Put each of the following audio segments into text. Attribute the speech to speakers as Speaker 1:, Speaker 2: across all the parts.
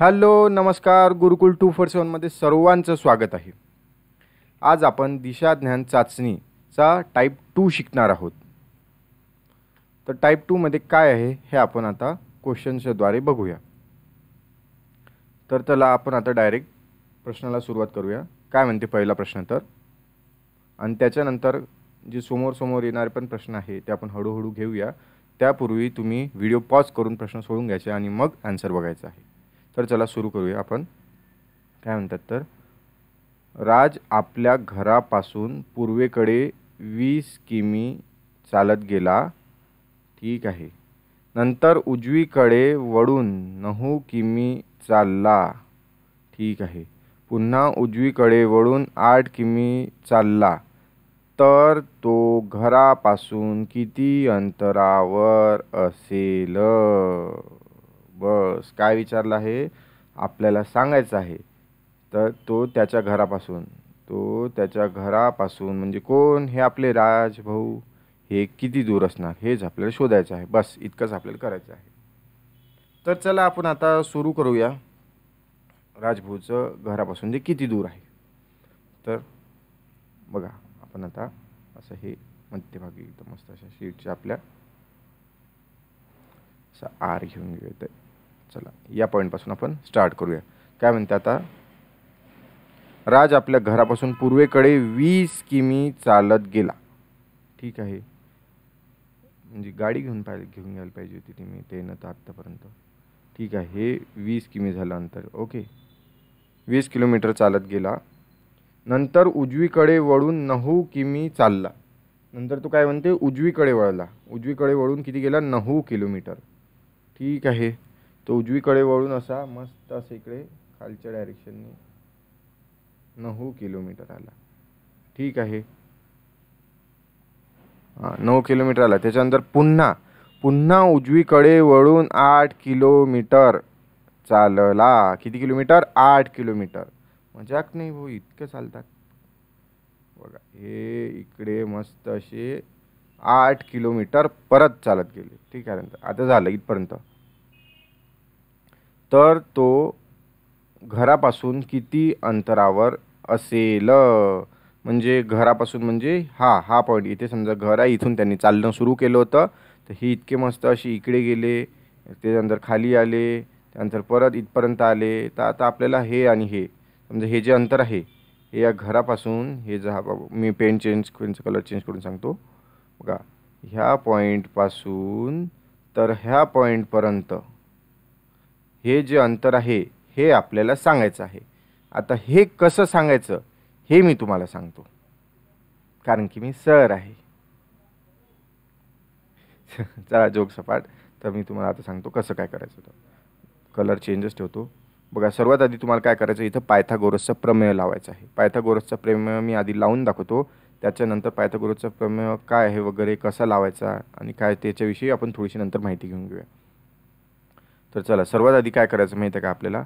Speaker 1: hello नमस्कार गुरुकुल to four सेवनमध्ये सर्वांचं स्वागत आहे आज आपण दिशा ज्ञान चाचणीचा टाईप टू शिकणार आहोत तर टाईप टूमध्ये काय आहे हे आपण आता क्वेश्चन्सद्वारे बघूया तर त्याला आपण आता डायरेक्ट प्रश्नाला सुरुवात करूया काय म्हणते पहिला प्रश्न तर आणि त्याच्यानंतर जे समोर समोर येणारे पण प्रश्न आहे ते आपण हळूहळू घेऊया त्यापूर्वी तुम्ही व्हिडिओ पॉज करून प्रश्न सोडून घ्यायचे आणि मग ॲन्सर बघायचा आहे तर चला सुरू करूया आपण काय म्हणतात तर राज आपल्या घरापासून पूर्वेकडे वीस किमी चालत गेला ठीक आहे नंतर उजवीकडे वळून नऊ किमी चालला ठीक आहे पुन्हा उजवीकडे वळून आठ किमी चालला तर तो घरापासून किती अंतरावर असेल बस काय विचारलं आहे आपल्याला सांगायचं आहे तर तो त्याच्या घरापासून तो त्याच्या घरापासून म्हणजे कोण हे आपले राजभाऊ हे किती दूर असणार हेच आपल्याला शोधायचं आहे बस इतकंच आपल्याला करायचं आहे तर चला आपण आता सुरू करूया राजभाऊचं घरापासून ते किती दूर आहे तर बघा आपण आता असं हे मध्यभागी एकदम मस्त अशा शीटच्या आपल्या असं आर घेऊन घेऊया चला या पॉईंटपासून आपण स्टार्ट करूया काय म्हणते आता राज आपल्या घरापासून पूर्वेकडे वीस किमी चालत गेला ठीक आहे म्हणजे गाडी घेऊन पाहिजे घेऊन घ्यायला पाहिजे होती ती मी ते न तर आत्तापर्यंत ठीक आहे हे वीस किमी झालं अंतर ओके वीस किलोमीटर चालत गेला नंतर उजवीकडे वळून नऊ किमी चालला नंतर तो काय म्हणते उजवीकडे वळला उजवीकडे वळून किती गेला नऊ किलोमीटर ठीक आहे तो उजवीकडे वळून असा मस्त असं इकडे खालच्या डायरेक्शनने नऊ किलोमीटर आला ठीक आहे नऊ किलोमीटर आला त्याच्यानंतर पुन्हा पुन्हा उजवीकडे वळून आठ किलोमीटर चालला किती किलोमीटर आठ किलोमीटर मजाक नाही भाऊ इतकं चालतात बघा हे इकडे मस्त असे आठ किलोमीटर परत चालत गेले ठीक आहे नंतर आता झालं इथपर्यंत तर तो घरापासून किती अंतरावर असेल म्हणजे घरापासून म्हणजे हा हा पॉईंट इथे समजा घर आहे इथून त्यांनी चालणं सुरू केलं होतं तर ही इतके मस्त अशी इकडे गेले त्याच्यानंतर खाली आले त्यानंतर परत इथपर्यंत आले तर आता आपल्याला हे आणि हे समजा हे जे अंतर आहे हे या घरापासून हे जहा मी पेन चेंज पेनचं कलर चेंज करून सांगतो बघा ह्या पॉईंटपासून तर ह्या पॉईंटपर्यंत हे जे अंतर आहे हे आपल्याला सांगायचं आहे आता हे कसं सांगायचं हे मी तुम्हाला सांगतो कारण की मी सर आहे चला जोग सपाट तर मी तुम्हाला आता सांगतो कसं काय करायचं तर कलर चेंजच ठेवतो बघा सर्वात आधी तुम्हाला काय करायचं इथं पायथागोरसचा प्रमेय लावायचा आहे पायथागोरसचा प्रमेय मी आधी लावून दाखवतो त्याच्यानंतर पायथागोरसचा प्रमेय काय आहे वगैरे कसा लावायचा आणि काय त्याच्याविषयी आपण थोडीशी नंतर माहिती घेऊन घेऊया तर चला सर्वात आधी काय करायचं माहीत आहे का आपल्याला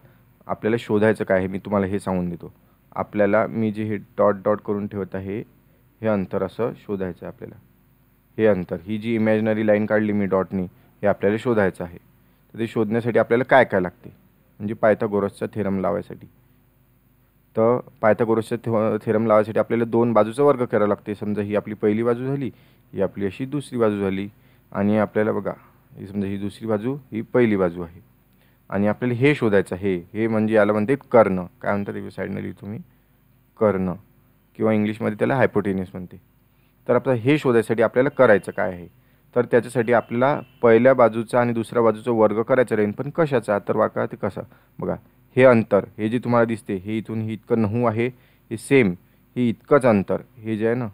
Speaker 1: आपल्याला शोधायचं काय आहे मी तुम्हाला हे सांगून देतो आपल्याला मी जे हे डॉट डॉट करून ठेवत आहे हे अंतर असं शोधायचं आहे आपल्याला हे अंतर ही जी इमॅजिनरी लाईन काढली मी डॉटनी हे आपल्याला शोधायचं आहे तर ते शोधण्यासाठी आपल्याला काय काय लागते म्हणजे पायथागोरसचा थेरम लावायसाठी तर पायथागोरसचा थे थेरम लावायसाठी आपल्याला दोन बाजूचा वर्ग करावं लागते समजा ही आपली पहिली बाजू झाली ही आपली अशी दुसरी बाजू झाली आणि आपल्याला बघा ही समजा ही दुसरी बाजू ही पहिली बाजू आहे आणि आपल्याला हे शोधायचं हे हे म्हणजे याला म्हणते कर्ण काय म्हणतात एक साईडनं लिहितो मी कर्ण किंवा इंग्लिशमध्ये त्याला हायपोटेनियस म्हणते तर आपलं हे शोधायसाठी आपल्याला करायचं काय आहे तर त्याच्यासाठी आपल्याला पहिल्या बाजूचा आणि दुसऱ्या बाजूचा वर्ग करायचा राहील पण कशाचा तर वाका ते कसा बघा हे अंतर हे जे तुम्हाला दिसते हे इथून ही इतकं नऊ आहे हे सेम हे इतकंच अंतर हे जे आहे ना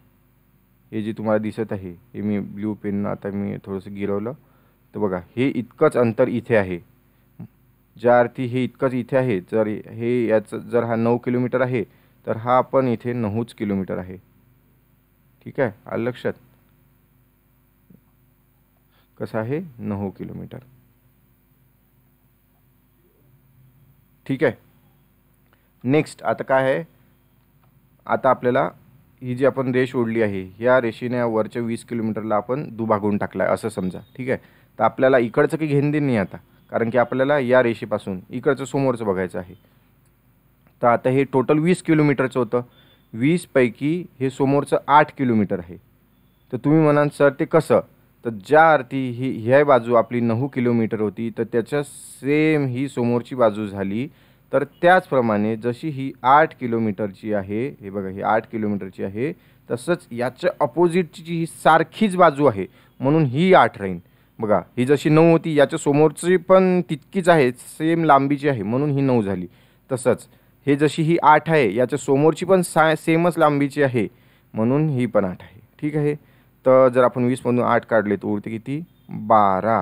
Speaker 1: हे जे तुम्हाला दिसत आहे हे मी ब्ल्यू पेननं आता मी थोडंसं गिरवलं तर बघा हे इतकंच अंतर इथे आहे ज्या अर्थी हे इतकंच इथे आहे जर हे याचं जर हा नऊ किलोमीटर आहे तर हा आपण इथे नऊच किलोमीटर आहे ठीक आहे आलं लक्षात कसं आहे नऊ किलोमीटर ठीक आहे नेक्स्ट आता काय आहे आता आपल्याला ही जी आपण रेष ओढली आहे या रेषेने वरच्या वीस किलोमीटरला आपण दुभागून टाकला आहे असं समजा ठीक आहे तर आपल्याला इकडचं की घेणं नाही आता कारण की आपल्याला या रेषेपासून इकडचं समोरचं बघायचं आहे तर आता हे टोटल वीस किलोमीटरचं होतं वीसपैकी हे समोरचं आठ किलोमीटर आहे तर तुम्ही म्हणाल सर ते कसं तर ज्या अर्थी ही ह्या बाजू आपली नऊ किलोमीटर होती तर त्याच्या सेम ही समोरची बाजू झाली तर त्याचप्रमाणे जशी ही आठ किलोमीटरची आहे हे बघा ही आठ किलोमीटरची आहे तसंच याच्या अपोजिटची ही सारखीच बाजू आहे म्हणून ही आठ राहीन बघा ही जशी नऊ होती याच्या समोरची पण तितकीच आहे सेम लांबीची आहे म्हणून ही नऊ झाली तसंच हे जशी ही आठ आहे याच्या समोरची पण सा सेमच लांबीची आहे म्हणून ही पण आठ आहे ठीक आहे तर जर आपण वीसमधून आठ काढले तर उरते किती बारा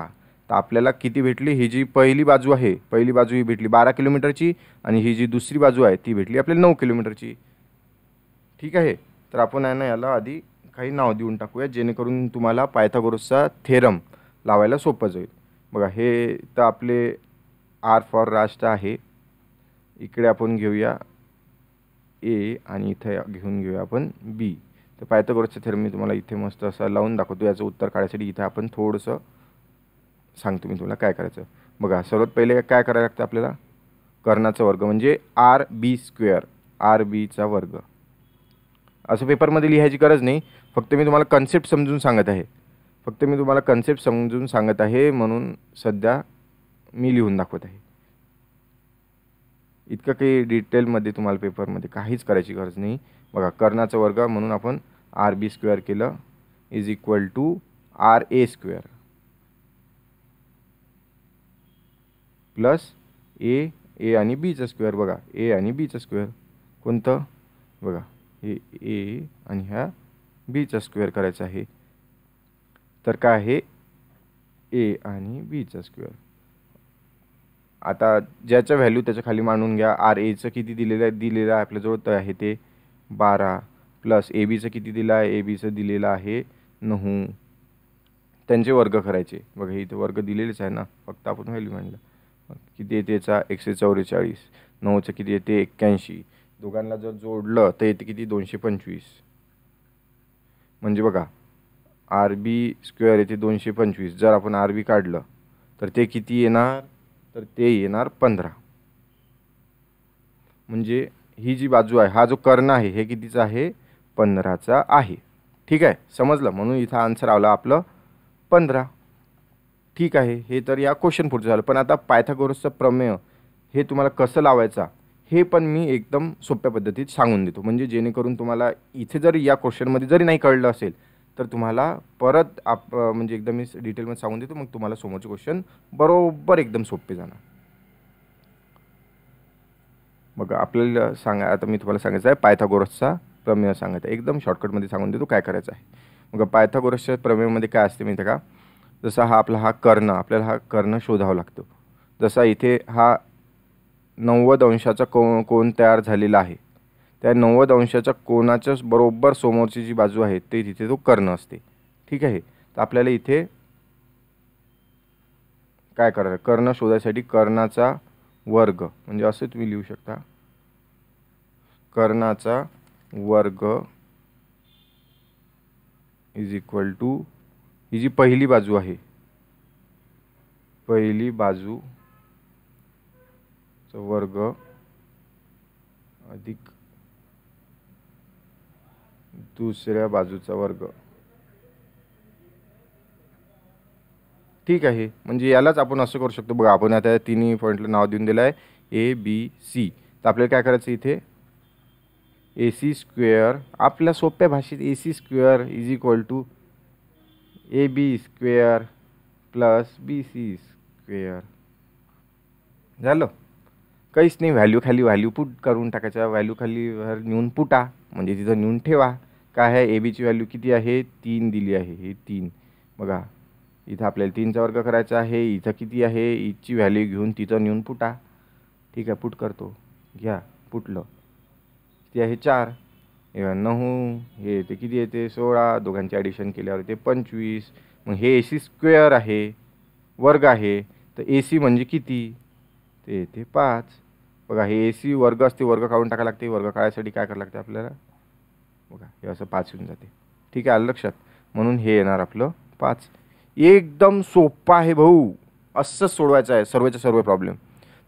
Speaker 1: तर आपल्याला किती भेटली ही जी पहिली बाजू आहे पहिली बाजू ही भेटली बारा किलोमीटरची आणि ही जी दुसरी बाजू आहे ती भेटली आपल्याला नऊ किलोमीटरची ठीक आहे तर आपण आहे ना याला आधी काही नाव देऊन टाकूया जेणेकरून तुम्हाला पायथागोरसचा थेरम लावायला सोपं जाईल बघा हे तर आपले आर फॉर राष्ट्र आहे इकडे आपण घेऊया ए आणि इथं घेऊन घेऊया आपण बी तर पायथागोरसचं थेरम मी तुम्हाला इथे मस्त असं लावून दाखवतो याचं उत्तर काढायसाठी इथं आपण थोडंसं सांगतो मी तुम्हाला काय करायचं बघा सर्वात पहिले काय करायला लागतं आपल्याला कर्णाचा वर्ग म्हणजे आर बी स्क्वेअर आर बीचा वर्ग असं पेपरमध्ये लिहायची गरज नाही फक्त मी तुम्हाला कन्सेप्ट समजून सांगत आहे फक्त मी तुम्हाला कन्सेप्ट समजून सांगत आहे म्हणून सध्या मी लिहून दाखवत आहे इतकं काही डिटेलमध्ये तुम्हाला पेपरमध्ये काहीच करायची गरज नाही बघा कर्णाचा वर्ग म्हणून आपण आर बी स्क्वेअर केलं is equal to R A square plus A A आणि बीचं स्क्वेअर बघा ए आणि बीचं स्क्वेअर कोणतं बघा हे ए आणि ह्या बीचं स्क्वेअर करायचं आहे तर काय आहे ए आणि बीचा स्क्वेअर आता ज्याच्या व्हॅल्यू त्याच्या खाली मांडून घ्या आर एचं किती दिलेलं आहे दिलेलं आहे आपल्याजवळ तर आहे ते बारा प्लस ए बीचं किती दिलं आहे ए बीचं दिलेलं आहे नऊ त्यांचे वर्ग करायचे बघा इथे वर्ग दिलेलेच आहे ना फक्त आपण व्हॅल्यू मांडलं किती येते याचा एकशे चौवेचाळीस नऊचं किती येते एक्क्याऐंशी दोघांना जर जोडलं तर येते किती दोनशे पंचवीस म्हणजे बघा आर बी स्क्वेअर येते दोनशे पंचवीस जर आपण आर बी काढलं तर ते किती येणार तर ते येणार पंधरा म्हणजे ही जी बाजू आहे हा जो कर्ण आहे हे कितीचा आहे पंधराचा आहे ठीक आहे समजलं म्हणून इथं आन्सर आला आपलं पंधरा ठीक आहे हे तर या क्वेश्चन पुढचं झालं पण आता पायथागोरसचं प्रमेय हे तुम्हाला कसं लावायचा हे पण मी एकदम सोप्या पद्धतीत सांगून देतो म्हणजे जेणेकरून तुम्हाला इथे जर या क्वेश्चनमध्ये जरी नाही कळलं असेल तर तुम्हाला परत आप म्हणजे एकदम मी डिटेलमध्ये सांगून देतो मग तुम्हाला समोरचे क्वेश्चन बरोबर एकदम सोपे जाणार मग आपल्याला सांगा आता मी तुम्हाला सांगायचं आहे पायथागोरसचा प्रमेय सांगायचा एकदम शॉर्टकटमध्ये सांगून देतो काय करायचं आहे मग पायथागोरसच्या प्रमेयमध्ये काय असते माहिती का जसा हा आपला हा कर्ण आपल्याला हा कर्ण शोधावा लागतो जसा इथे हा नव्वद अंशाचा को कोण तयार झालेला आहे त्या नव्वद अंशाच्या कोणाच्या बरोबर समोरची जी बाजू आहे ते तिथे तो कर्ण असते ठीक आहे तर आपल्याला इथे काय करायचं कर्ण शोधायसाठी कर्णाचा वर्ग म्हणजे असं तुम्ही लिहू शकता कर्णाचा वर्ग इज इक्वल टू ही जी पहिली बाजू आहे पहिली बाजू वर्ग अधिक दुसऱ्या बाजूचा वर्ग ठीक आहे म्हणजे यालाच आपण असं करू शकतो बघा आपण आता तिन्ही पॉईंटला नाव देऊन दिलं आहे ए बी सी तर आपल्याला काय करायचं इथे ए सी स्क्वेअर आपल्या सोप्या भाषेत A C square is equal to A B square plus B C square झालं काहीच नाही व्हॅल्यू खाली व्हॅल्यू पुट करून टाकायचा व्हॅल्यू खाली नेऊन पुटा म्हणजे तिथं नेऊन ठेवा काय आहे ए बीची व्हॅल्यू किती आहे तीन दिली आहे हे तीन बघा इथं आपल्याला तीनचा वर्ग करायचा आहे इथं किती आहे इथची व्हॅल्यू घेऊन तिथं नेऊन पुटा ठीक आहे पुट करतो घ्या पुटलं किती आहे चार नऊ हे ते किती येते सोळा दोघांचे ॲडिशन केल्यावर ते पंचवीस मग हे ए सी स्क्वेअर आहे वर्ग आहे तर ए सी म्हणजे किती ते येते पाच बघा हे ए सी वर्ग असते वर्ग काढून टाकायला लागते वर्ग काढायसाठी काय करावं लागते आपल्याला बघा हे असं पाच येऊन जाते ठीक आहे आलं लक्षात म्हणून हे येणार आपलं पाच एकदम सोपा आहे भाऊ असंच सोडवायचं आहे सर्वच्या सर्व प्रॉब्लेम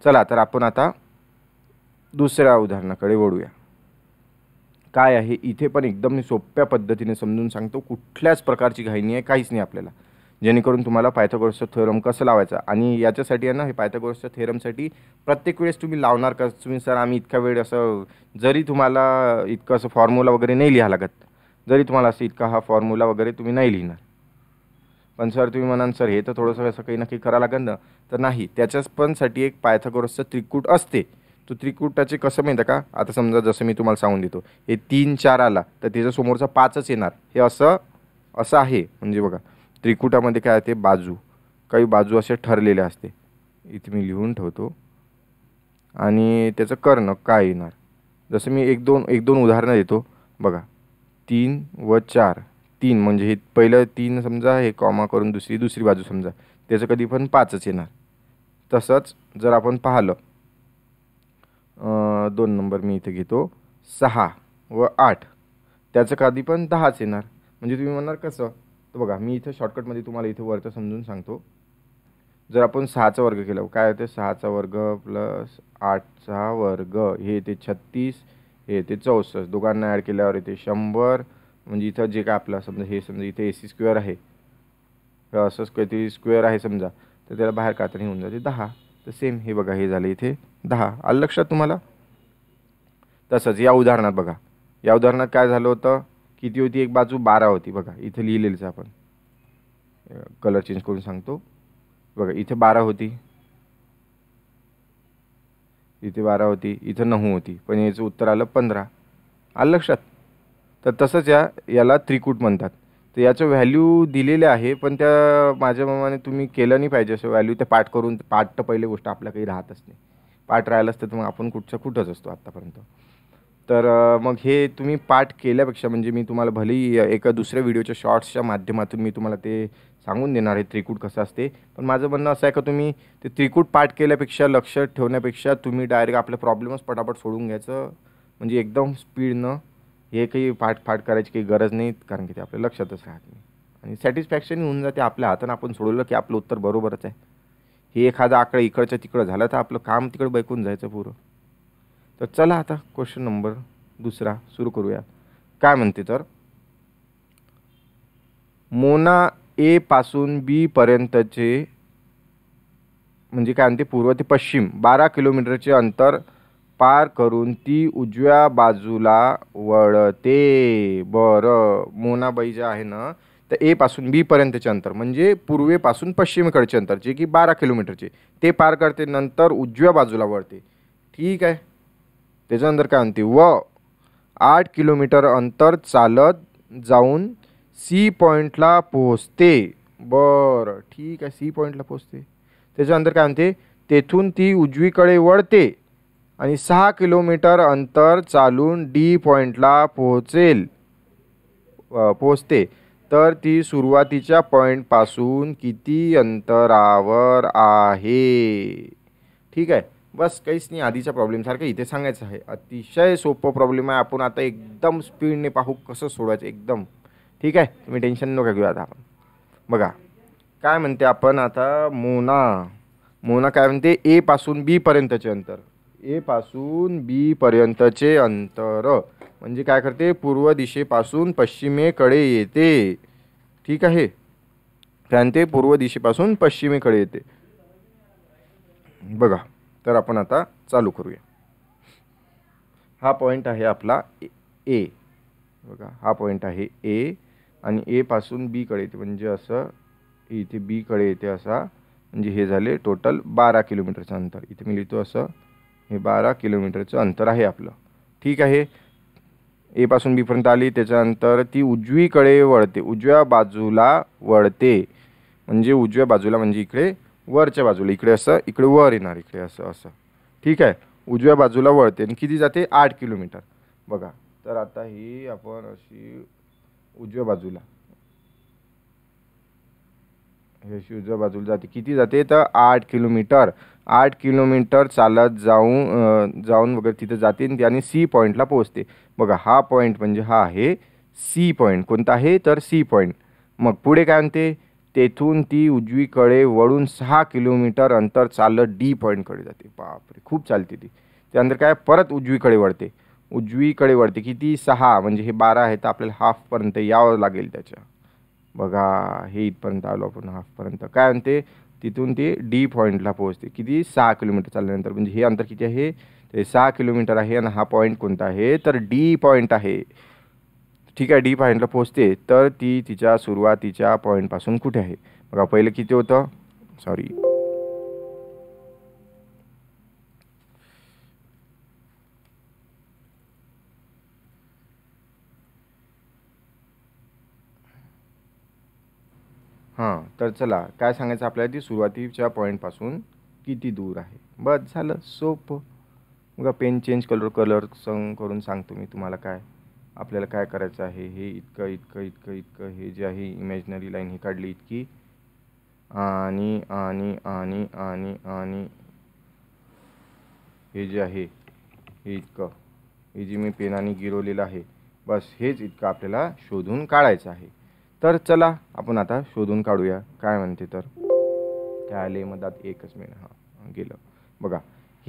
Speaker 1: चला तर आपण आता दुसऱ्या उदाहरणाकडे वळूया काय आहे इथे पण एकदम सोप्या पद्धतीने समजून सांगतो कुठल्याच प्रकारची घाईनी आहे काहीच नाही आपल्याला जेणेकरून तुम्हाला पायथागोरसचं थेरम कसं लावायचा आणि याच्यासाठी आहे ना हे पायथागोरसच्या थेरमसाठी प्रत्येक वेळेस तुम्ही लावणार का तुम्ही सर आम्ही इतका वेळ असं जरी तुम्हाला इतकं असं फॉर्म्युला वगैरे नाही लिहा लागत जरी तुम्हाला असं इतका हा फॉर्म्युला वगैरे तुम्ही नाही लिहिणार पण सर तुम्ही म्हणाल सर हे तर थोडंसं असं काही नक्की करावं लागेल ना तर नाही त्याच्याच पण साठी एक पायथागोरसचं त्रिकूट असते तो त्रिकूटाचे कसं माहिती का आता समजा जसं मी तुम्हाला सांगून देतो हे तीन चार आला तर समोरचा पाचच येणार हे असं असं आहे म्हणजे बघा त्रिकुटामध्ये काय ते बाजू काही बाजू असे ठरलेले असते इथे मी लिहून ठेवतो आणि त्याचं कर्ण काय येणार जसं मी एक दोन एक दोन उदाहरणं देतो बघा तीन व चार तीन म्हणजे हे पहिलं तीन समजा हे कॉमा करून दुसरी दुसरी बाजू समजा त्याचं कधी पण पाचच येणार तसंच जर आपण पाहिलं दोन नंबर मी इथे घेतो सहा व आठ त्याचं कधी पण दहाच येणार म्हणजे तुम्ही म्हणणार कसं बघा मी इथं शॉर्टकटमध्ये तुम्हाला इथे वरचं समजून सांगतो जर आपण सहाचा वर्ग केला काय होते सहाचा वर्ग प्लस आठचा वर्ग हे येते छत्तीस हे येते चौसष्ट दोघांना ॲड केल्यावर येते शंभर म्हणजे इथं जे काय आपलं समजा हे समजा इथे ए सी स्क्वेअर आहे असं ते स्क्वेअर आहे समजा तर त्याला बाहेर तरी होऊन जाते दहा तर सेम हे बघा हे झालं इथे दहा आलं लक्षात तुम्हाला तसंच या उदाहरणात बघा या उदाहरणात काय झालं होतं किती होती एक बाजू बारा होती बघा इथं लिहिलेलीच आपण कलर चेंज करून सांगतो बघा इथे बारा होती इथे बारा होती इथं नऊ होती पण याचं उत्तर आलं पंधरा आलं लक्षात तर तसंच या याला त्रिकूट म्हणतात तर याचं व्हॅल्यू दिलेले आहे पण त्या माझ्या मामाने तुम्ही केलं नाही पाहिजे असं व्हॅल्यू ते पाठ करून पाठ तर पहिली गोष्ट आपल्या काही राहत असते पाठ राहिलं असतं तर मग आपण कुठचं कुठंच असतो आत्तापर्यंत तर मग हे तुम्ही पाठ केल्यापेक्षा म्हणजे मी तुम्हाला भलेही एका दुसऱ्या व्हिडिओच्या शॉर्ट्सच्या माध्यमातून मी तुम्हाला ते सांगून देणार आहे त्रिकूट कसं असते पण माझं म्हणणं असं आहे का तुम्ही ते त्रिकूट पाठ केल्यापेक्षा लक्ष ठेवण्यापेक्षा तुम्ही डायरेक्ट आपले प्रॉब्लेमच पटापट सोडून घ्यायचं म्हणजे एकदम स्पीडनं हे काही पाठ पाठ करायची काही गरज नाही कारण की ते आपल्या लक्षातच राहत नाही आणि सॅटिस्फॅक्शन होऊन जाते आपल्या हातानं आपण सोडवलं की आपलं उत्तर बरोबरच आहे हे एखादा आकडं इकडच्या तिकडं झालं तर आपलं काम तिकडं बैकून जायचं पुरं तर चला आता क्वेश्चन नंबर दुसरा सुरू करूया काय म्हणते तर मोना ए पासून बी पर्यंतचे म्हणजे काय म्हणते पूर्व ते पश्चिम बारा किलोमीटरचे अंतर पार करून ती उजव्या बाजूला वळते बरं मोनाबाई जे आहे ना तर ए पासून बी पर्यंतचे अंतर म्हणजे पूर्वेपासून पश्चिमेकडचे अंतर जे की बारा किलोमीटरचे ते पार करते नंतर उजव्या बाजूला वळते ठीक आहे त्याच्यानंतर काय म्हणते व आठ किलोमीटर अंतर चालत जाऊन सी पॉईंटला पोहोचते बरं ठीक आहे सी पॉईंटला पोहोचते त्याच्यानंतर काय म्हणते तेथून ती उजवीकडे वळते आणि सहा किलोमीटर अंतर चालून डी पॉईंटला पोहोचेल पोहोचते तर ती सुरुवातीच्या पॉईंटपासून किती अंतरावर आहे ठीक आहे बस काहीच नाही आधीच्या प्रॉब्लेमसारखं इथे सांगायचं आहे अतिशय सोपं प्रॉब्लेम आहे आपण आता एकदम स्पीडने पाहू कसं सोडवायचं एकदम ठीक आहे तुम्ही टेन्शन नका घेऊ आता आपण बघा काय म्हणते आपण आता मोना मोना काय म्हणते ए पासून बीपर्यंतचे अंतर ए पासून बीपर्यंतचे अंतर म्हणजे काय करते पूर्व दिशेपासून पश्चिमेकडे येते ठीक आहे काय म्हणते पूर्व दिशेपासून पश्चिमेकडे येते बघा तर आपण आता चालू करूया हा पॉईंट आहे आपला ए बघा हा पॉईंट आहे ए आणि एपासून बीकडे येते म्हणजे असं इथे बीकडे येते असा म्हणजे हे झाले टोटल बारा किलोमीटरचं अंतर इथे मी लिहितो असं हे बारा किलोमीटरचं अंतर आहे आपलं ठीक आहे एपासून बीपर्यंत आली त्याच्यानंतर ती उजवीकडे वळते उजव्या बाजूला वळते म्हणजे उजव्या बाजूला म्हणजे इकडे वरच्या बाजूला इकडे असं इकडे वर येणार इकडे असं असं ठीक आहे उजव्या बाजूला वळते आणि किती जाते आठ किलोमीटर बघा तर आता ही आपण अशी उजव्या बाजूला हे अशी उजव्या बाजूला जाते किती जाते तर आठ किलोमीटर आठ किलोमीटर चालत जाऊन जाऊन वगैरे तिथं जाते आणि सी पॉईंटला पोहोचते बघा हा पॉईंट म्हणजे हा आहे सी पॉईंट कोणता आहे तर सी पॉईंट मग पुढे काय म्हणते तेथून ती उजवीकडे वळून सहा किलोमीटर अंतर चालत डी पॉईंटकडे जाते बापरे खूप चालते ती त्यानंतर काय परत उजवीकडे वळते उजवीकडे वळते किती सहा म्हणजे हे बारा आहे तर आपल्याला हाफपर्यंत यावं लागेल त्याच्या बघा हे इथपर्यंत आलो आपण हाफपर्यंत काय म्हणते तिथून ते डी पॉईंटला पोहोचते किती सहा किलोमीटर चालल्यानंतर म्हणजे हे अंतर किती आहे ते सहा किलोमीटर आहे आणि हा पॉईंट कोणता आहे तर डी पॉईंट आहे ठीक आहे डी पॉईंटला पोचते तर ती तिच्या सुरुवातीच्या पॉईंटपासून कुठे आहे बघा पहिलं किती होतं सॉरी हां तर चला काय सांगायचं आपल्याला ती सुरुवातीच्या पॉईंटपासून किती दूर आहे बस झालं सोपं बघा पेन चेंज कलर कलर करून सांगतो मी तुम्हाला काय आपल्याला काय करायचं आहे हे इतकं इतकं इतकं इतकं हे जे आहे इमॅजिनरी लाईन ही काढली इतकी आणि आणि आणि आणि आणि हे जे आहे हे इतकं हे जे मी पेनाने गिरवलेलं आहे बस हेच इतकं आपल्याला शोधून काढायचं आहे तर चला आपण आता शोधून काढूया काय म्हणते तर काय आले मधात एकच मेन हां गेलं बघा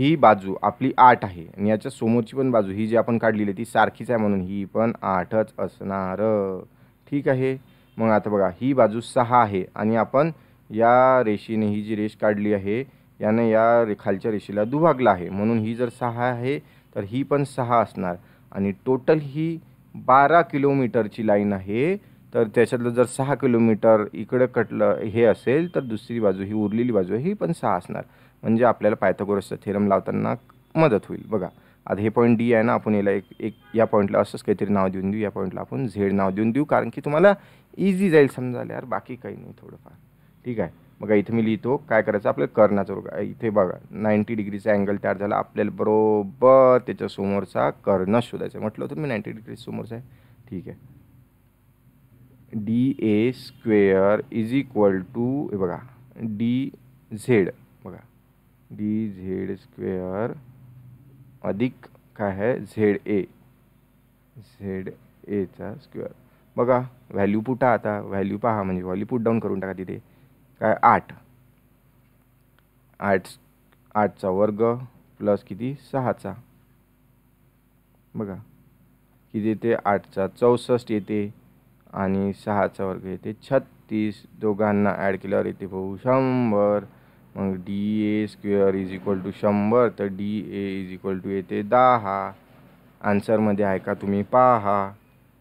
Speaker 1: ही बाजू आपली आठ आहे आणि याच्या समोरची पण बाजू ही जी आपण काढलेली आहे ती सारखीच आहे म्हणून ही पण आठच असणार ठीक आहे मग आता बघा ही बाजू सहा आहे आणि आपण या रेषेने ही जी रेष काढली आहे याने या खालच्या रेषेला दुभागला आहे म्हणून ही जर सहा आहे तर ही पण सहा असणार आणि टोटल ही बारा किलोमीटरची लाईन आहे तर त्याच्यातलं जर सहा किलोमीटर इकडं कटलं हे असेल तर दुसरी बाजू ही उरलेली बाजू आहे ही पण सहा असणार म्हणजे आपल्याला पायथागोरस थेरम लावताना मदत होईल बघा आता हे पॉईंट डी आहे ना आपण याला एक एक या पॉईंटला असंच काहीतरी नाव देऊन देऊ या पॉईंटला आपण झेड नाव देऊन देऊ कारण की तुम्हाला इझी जाईल समजायला यार बाकी काही नाही थोडंफार ठीक आहे बघा इथं मी लिहितो काय करायचं आपल्याला कर्णाचा रोग इथे बघा नाईंटी डिग्रीचा अँगल तयार झाला आपल्याला बरोबर त्याच्या समोरचा कर्ण शोधायचा म्हटलं होतं मी नाईंटी डिग्री समोरचा आहे ठीक आहे D A square is equal to हे बघा डी झेड बघा डी झेड स्क्वेअर अधिक काय आहे झेड ए झेड एचा स्क्वेअर बघा व्हॅल्यू पुटा आता व्हॅल्यू पहा म्हणजे व्हॅल्यू पुट डाऊन करून टाका तिथे काय आठ आठ आठचा वर्ग प्लस किती सहाचा बघा किती येते आठचा चौसष्ट येते आणि सहाचा वर्ग येते छत्तीस दोघांना ॲड केल्यावर येते भाऊ शंभर मग D A square is equal to शंभर तर D A is equal to येते दहा आन्सरमध्ये आहे का तुम्ही पहा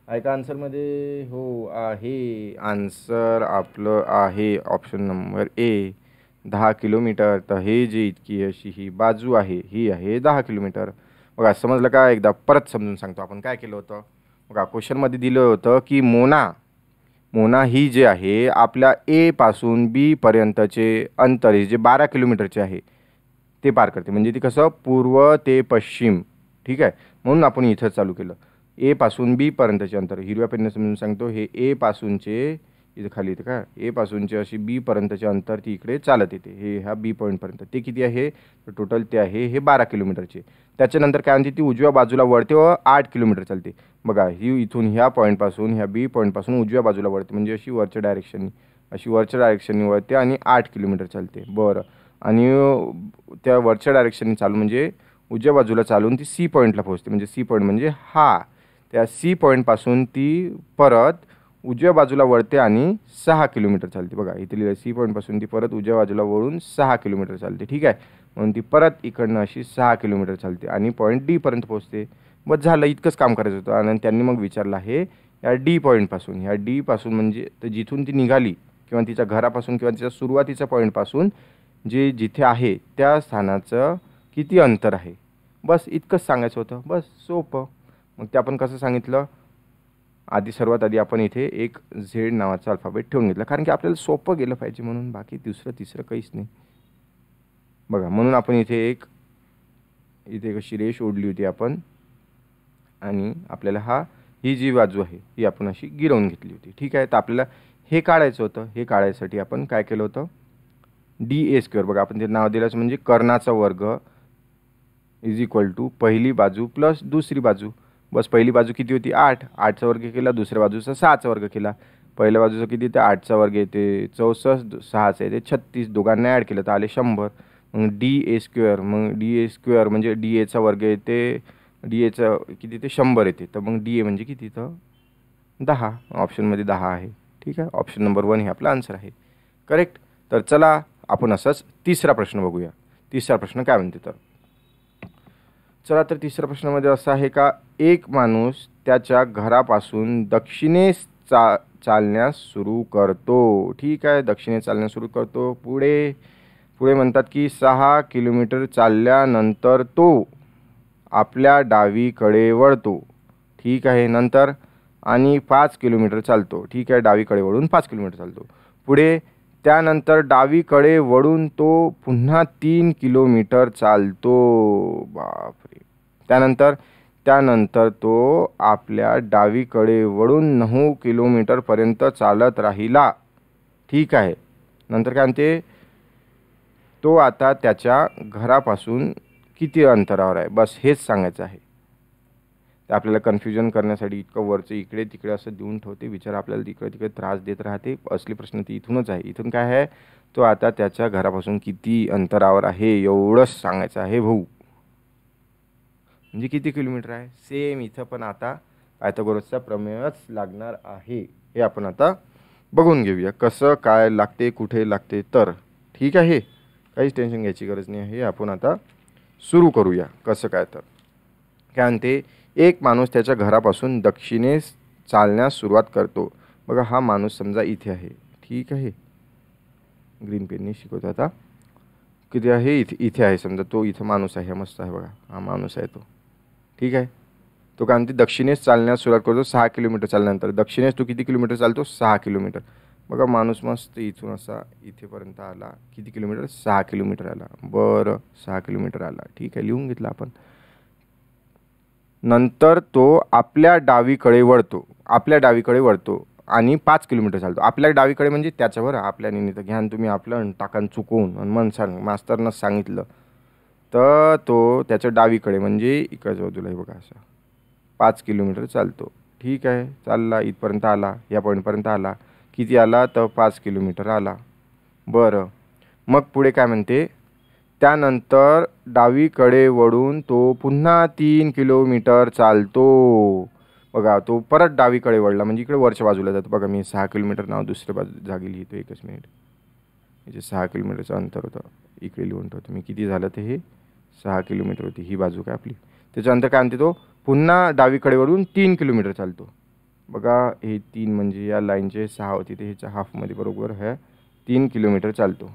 Speaker 1: आहे का आन्सरमध्ये हो आहे आन्सर आपलं आहे ऑप्शन नंबर ए दहा किलोमीटर तर हे जे इतकी अशी ही बाजू आहे ही आहे दहा किलोमीटर बघा समजलं का एकदा परत समजून सांगतो आपण काय केलं होतं बघा क्वेश्चनमध्ये दिलं होतं की मोना मोना ही जे आहे आपल्या बी बीपर्यंतचे अंतर हे जे बारा किलोमीटरचे आहे ते पार करते म्हणजे ती कसं पूर्व ते पश्चिम ठीक आहे म्हणून आपण इथं चालू केलं बी पर्यंतचे अंतर हिरव्या पेन्या समजून सांगतो हे एपासूनचे इथं खाली येते का ए पासूनचे अशी पर्यंतचे अंतर ती इकडे चालत येते हे ह्या बी पॉईंटपर्यंत ते किती आहे टोटल ते आहे हे बारा किलोमीटरचे त्याच्यानंतर काय म्हणते ती उजव्या बाजूला वळते व आठ किलोमीटर चालते बघा ही इथून ह्या पॉईंटपासून ह्या बी पॉईंटपासून उजव्या बाजूला वळते म्हणजे अशी वरच्या डायरेक्शननी अशी वरच्या डायरेक्शननी वळते आणि आठ किलोमीटर चालते बरं आणि त्या वरच्या डायरेक्शननी चालू म्हणजे उजव्या बाजूला चालून ती सी पॉईंटला पोहोचते म्हणजे सी पॉईंट म्हणजे हा त्या सी पॉईंटपासून ती परत उजव्या बाजूला वळते आणि सहा किलोमीटर चालते बघा इथे लिहिलं सी पॉईंटपासून ती परत उजव्या बाजूला वळून सहा किलोमीटर चालते ठीक आहे म्हणून ती परत इकडनं अशी सहा किलोमीटर चालते आणि पॉईंट डीपर्यंत पोहोचते बस झालं इतकंच काम करायचं होतं आणि त्यांनी मग विचारलं आहे या डी पॉईंटपासून ह्या डीपासून म्हणजे तर जिथून ती निघाली किंवा तिच्या घरापासून किंवा तिच्या सुरुवातीच्या पॉईंटपासून जे जिथे आहे त्या स्थानाचं किती अंतर आहे बस इतकंच सांगायचं होतं बस सोपं मग ते आपण कसं सांगितलं आधी सर्वात आधी आपण इथे एक झेड नावाचा अल्फाबेट ठेवून घेतला कारण की आपल्याला सोपं गेलं पाहिजे म्हणून बाकी दुसरं तिसरं काहीच नाही बघा म्हणून आपण इथे एक इथे कशी रेष ओढली होती आपण आणि आपल्याला हा ही जी बाजू आहे ही आपण अशी गिरवून घेतली होती ठीक आहे तर आपल्याला हे काढायचं होतं हे काढायसाठी आपण काय केलं होतं डी ए स्क्वेअर बघा आपण ते नाव दिलंच म्हणजे कर्णाचा वर्ग इज इक्वल टू पहिली बाजू प्लस दुसरी बाजू बस पहिली बाजू किती होती आठ आठचा वर्ग केला दुसऱ्या बाजूचा सहाचा वर्ग केला पहिल्या बाजूचा किती ते आठचा वर्ग येते चौसष्ट सहाचा येते छत्तीस दोघांना ॲड केलं तर आले शंभर मग डी ए स्क्वेअर मग डी ए स्क्वेअर म्हणजे डी एचा वर्ग येते डी एचा किती ते शंभर येते तर मग डी ए म्हणजे किती तर दहा ऑप्शनमध्ये दहा आहे ठीक आहे ऑप्शन नंबर वन हे आपला आन्सर आहे करेक्ट तर चला आपण असाच तिसरा प्रश्न बघूया तिसरा प्रश्न काय म्हणते तर चला तर तिसऱ्या प्रश्नामध्ये असं आहे का एक माणूस त्याच्या घरापासून दक्षिणेस चा चालण्यास सुरू करतो ठीक आहे दक्षिणे चालण्यास सुरू करतो पुढे पुढे म्हणतात की सहा किलोमीटर चालल्यानंतर तो आपल्या डावीकडे वळतो ठीक आहे नंतर आणि पाच किलोमीटर चालतो ठीक आहे डावीकडे वळून पाच किलोमीटर चालतो पुढे त्यानंतर डावीकडे वळून तो पुन्हा तीन किलोमीटर चालतो बापरे त्यानंतर त्यानंतर तो आपल्या डावीकडे वळून नऊ किलोमीटरपर्यंत चालत राहिला ठीक आहे नंतर काय म्हणते तो आता त्याच्या घरापासून किती अंतरावर आहे बस हेच सांगायचं आहे ते आपल्याला कन्फ्युजन करण्यासाठी इतकं वरचं इकडे तिकडे असं देऊन ठेवते विचार आपल्याला तिकडे तिकडे त्रास देत राहते असली प्रश्न ती इथूनच आहे इथून काय आहे तो आता त्याच्या घरापासून किती अंतरावर आहे एवढंच सांगायचं आहे भाऊ म्हणजे किती किलोमीटर आहे सेम इथं पण आता आयतागोरसचा प्रमेयच लागणार आहे हे आपण आता बघून घेऊया कसं काय लागते कुठे लागते तर ठीक आहे काहीच टेन्शन घ्यायची गरज नाही आहे आपण आता सुरू करूया कसं काय तर काय म्हणते एक माणूस त्याच्या घरापासून दक्षिणेस चालण्यास सुरुवात करतो बघा हा माणूस समजा इथे आहे ठीक आहे ग्रीन पेनने शिकवतो आता किती आहे इथे इथे आहे समजा तो इथं माणूस आहे मस्त आहे बघा हा माणूस आहे तो ठीक आहे तो काय म्हणते दक्षिणेस चालण्यास सुरुवात करतो सहा किलोमीटर चालल्यानंतर दक्षिणेस तो किती किलोमीटर चालतो सहा किलोमीटर बघा माणूस मस्त इथून असा इथेपर्यंत आला किती किलोमीटर सहा किलोमीटर आला बरं सहा किलोमीटर आला ठीक आहे लिहून घेतला आपण नंतर तो आपल्या डावीकडे वळतो आपल्या डावीकडे वळतो आणि पाच किलोमीटर चालतो आपल्या डावीकडे म्हणजे त्याच्यावर आपल्या निमित्त घ्यान तुम्ही आपलं टाकान चुकवून आणि मन सांग मास्तरनं सांगितलं तर तो त्याच्या डावीकडे म्हणजे इकडच्या बाजूला बघा असं पाच किलोमीटर चालतो ठीक आहे चालला इथपर्यंत आला या पॉईंटपर्यंत आला किती आला तर पाच किलोमीटर आला बरं मग पुढे काय म्हणते त्यानंतर डावीकडे वळून तो पुन्हा तीन किलोमीटर चालतो बघा तो परत डावीकडे वळला म्हणजे इकडे वरच्या बाजूला जातो बघा मी सहा किलोमीटर नाव दुसऱ्या बाजू जागी लिहितो एकच मिनिट म्हणजे सहा किलोमीटरचं अंतर होतं इकडे लिहून ठेवतो मी किती झालं ते हे सहा किलोमीटर होती ही बाजू काय आपली अंतर काय म्हणते तो पुन्हा डावीकडे वळून तीन किलोमीटर चालतो बघा हे तीन म्हणजे या लाईनचे सहा होती ते ह्याच्या हाफमध्ये बरोबर ह्या तीन किलोमीटर चालतो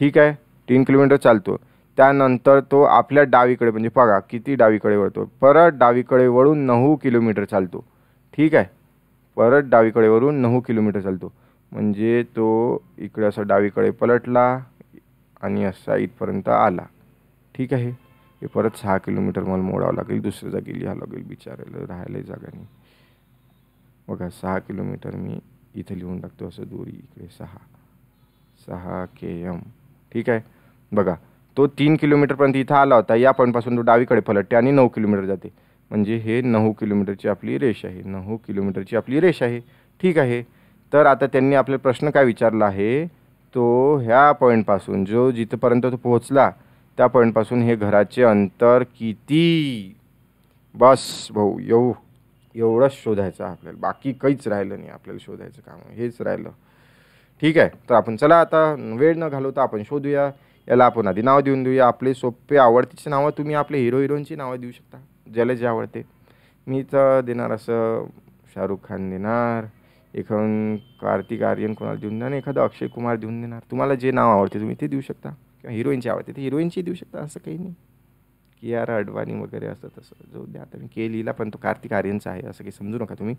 Speaker 1: ठीक आहे तीन किलोमीटर चालतो त्यानंतर तो आपल्या डावीकडे म्हणजे बघा किती डावीकडे वळतो परत डावीकडे वळून नऊ किलोमीटर चालतो ठीक आहे परत डावीकडे वळून नऊ किलोमीटर चालतो म्हणजे तो इकडे असा डावीकडे पलटला आणि असा इथपर्यंत आला ठीक आहे हे परत सहा किलोमीटर मला मोडावं लागेल दुसऱ्या जागी लिहावं लागेल बिचारायला राहायला जागा नाही बघा सहा किलोमीटर मी इथे लिहून टाकतो असं दूरी इकडे सहा सहा के एम ठीक आहे बघा तो तीन किलोमीटरपर्यंत इथं आला होता या पॉईंटपासून तो डावीकडे पलटते आणि नऊ किलोमीटर जाते म्हणजे हे नऊ किलोमीटरची आपली रेष आहे नऊ किलोमीटरची आपली रेष आहे ठीक आहे तर आता त्यांनी आपल्याला प्रश्न काय विचारला आहे तो ह्या पॉईंटपासून जो जिथंपर्यंत तो पोहोचला त्या पॉईंटपासून हे घराचे अंतर किती बस भाऊ येऊ एवढंच शोधायचं आपल्याला बाकी काहीच राहिलं नाही आपल्याला शोधायचं काम हेच राहिलं ठीक आहे तर आपण चला आता वेळ न घालवता आपण शोधूया याला आपण आधी नाव देऊन देऊया आपले सोपे आवडतीचे नावं तुम्ही आपले हिरो हिरोईनची नावं देऊ शकता ज्याला जे आवडते मी तर देणार असं शाहरुख खान देणार एखादं कार्तिक आर्यन कोणाला देऊन देणार एखादं अक्षय कुमार देऊन देणार तुम्हाला जे नाव आवडते तुम्ही ते देऊ शकता किंवा हिरोईनची आवडते ते हिरोईनची देऊ शकता असं काही नाही की यार अडवाणी वगैरे असं तसं जो द्या आता मी केलीला पण तो कार्तिक आर्यनचा आहे असं काही समजू नका तुम्ही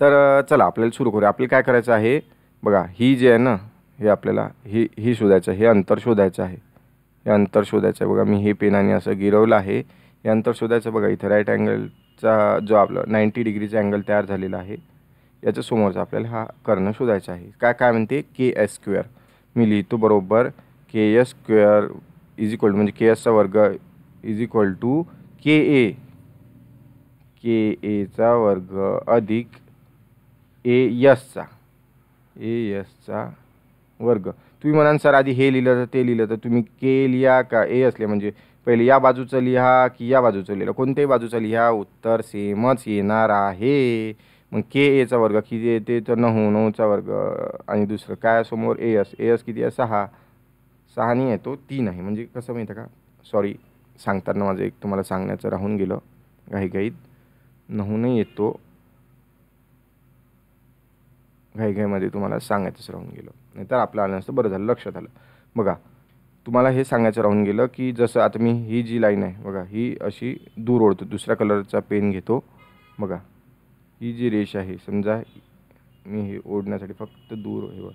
Speaker 1: तर चला आपल्याला सुरू करूया आपल्याला काय करायचं आहे बघा ही जी आहे ना हे आपल्याला हे ही शोधायचं हे अंतर शोधायचं आहे हे अंतर शोधायचं आहे बघा मी हे पेनाने असं गिरवलं आहे हे अंतर शोधायचं बघा इथं राईट अँगलचा जो आपला नाईन्टी डिग्रीचा अँगल तयार झालेला आहे याच्या समोरचा आपल्याला हा करणं शोधायचं आहे काय काय म्हणते के एस स्क्वेअर मी लिहितो बरोबर K S square is equal म्हणजे के एसचा वर्ग is equal to K A K एचा वर्ग अधिक ए यसचा ए यसचा वर्ग तुम्ही म्हणाल सर आधी हे लिहिलं तर ते लिहिलं तर तुम्ही के लिहा का ए असले म्हणजे पहिले या बाजूचं लिहा की या बाजूचं लिहिलं कोणत्याही बाजूचं लिहा उत्तर सेमच येणार आहे मग के एचा वर्ग किती येते तर नऊ हो, नऊचा वर्ग आणि दुसरं काय समोर ए एस ए एस किती आहे सहा सहा आहे येतो तीन आहे म्हणजे कसं माहिती का सॉरी सांगताना माझं एक तुम्हाला सांगण्याचं राहून गेलं घाईघाईत नहूनही येतो घाईघाईमध्ये तुम्हाला सांगायचंच राहून गेलं नाहीतर आपलं आलं नसतं बरं झालं लक्षात आलं बघा तुम्हाला हे सांगायचं राहून गेलं की जसं आता मी ही जी लाईन आहे बघा ही अशी दूर ओढतो दुसऱ्या कलरचा पेन घेतो बघा ही जी रेष आहे समजा मी हे ओढण्यासाठी फक्त दूर हे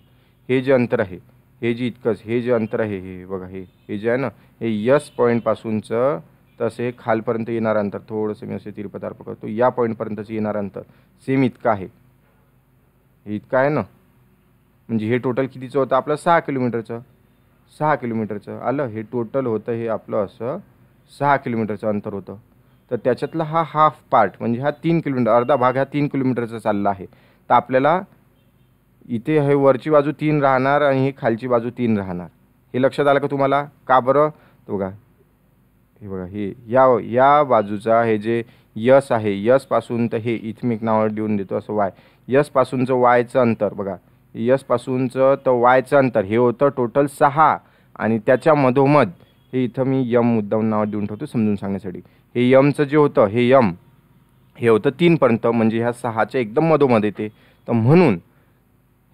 Speaker 1: हे जे अंतर आहे हे जे इतकंच हे जे अंतर आहे हे बघा हे हे जे आहे ना हे यस पॉईंटपासूनचं तसे हे खालपर्यंत येणारं अंतर थोडंसं मी असे तिरपतार करतो या पॉईंटपर्यंतचं येणारं अंतर सेम इतकं आहे हे इतकं आहे ना म्हणजे हे टोटल कितीचं होतं आपलं सहा किलोमीटरचं सहा किलोमीटरचं आलं हे टोटल होतं हे आपलं असं सहा किलोमीटरचं अंतर होतं तर त्याच्यातला हा हाफ पार्ट म्हणजे हा तीन किलोमीटर अर्धा भाग हा तीन किलोमीटरचा चालला आहे तर आपल्याला इथे हे वरची बाजू तीन राहणार आणि ही खालची बाजू तीन राहणार हे लक्षात आलं का तुम्हाला का बरं तर बघा हे बघा हे या या बाजूचा हे जे यस आहे यसपासून तर हे इथमिक नावावर देऊन देतो असं वाय यसपासूनचं वायचं अंतर बघा यसपासूनचं तर वायचं अंतर हे होतं टोटल सहा आणि त्याच्या मधोमध हे इथं मी यम मुद्दाम नाव देऊन ठेवतो समजून सांगण्यासाठी हे यमचं जे होतं हे यम हे होतं तीनपर्यंत म्हणजे ह्या सहाच्या एकदम मधोमध येते तर म्हणून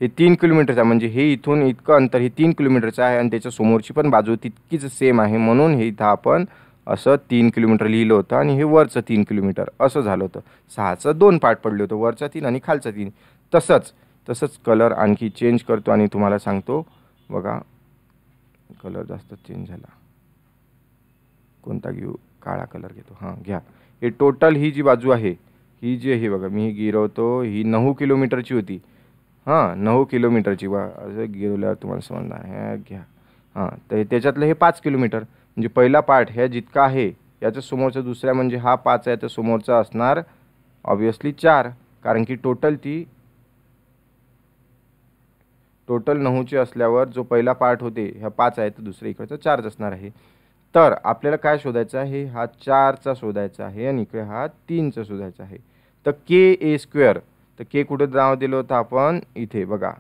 Speaker 1: हे तीन किलोमीटरचं आहे म्हणजे हे इथून इतकं अंतर हे तीन किलोमीटरचं आहे आणि त्याच्या समोरची पण बाजू तितकीच सेम आहे म्हणून हे इथं आपण असं तीन किलोमीटर लिहिलं होतं आणि हे वरचं तीन किलोमीटर असं झालं होतं सहाचं दोन पार्ट पडले होतं वरचा तीन आणि खालचा तीन तसंच तसंच कलर आणखी चेंज करतो आणि तुम्हाला सांगतो बघा कलर जास्त चेंज झाला कोणता घेऊ काळा कलर घेतो हां घ्या हे टोटल ही जी बाजू आहे ही जी आहे बघा मी गिरवतो ही नऊ किलोमीटरची होती हां नऊ किलोमीटरची बा असं गिरवल्यावर तुम्हाला समजणार ह्या घ्या हां तर त्याच्यातलं हे पाच किलोमीटर म्हणजे पहिला पार्ट ह्या जितका आहे याच्या समोरचा दुसऱ्या म्हणजे हा पाच आहे तर समोरचा असणार ऑब्वियसली चार कारण की टोटल ती टोटल नऊचे असल्यावर जो पहिला पार्ट होते ह्या पाच आहे तर दुसरे इकडचा चारच असणार आहे तर आपल्याला काय शोधायचं आहे हा चारचा शोधायचा आहे आणि इकडे हा तीनचा शोधायचा आहे तर के ए स्क्वेअर तर के कुठे नाव दिलं होतं आपण इथे बघा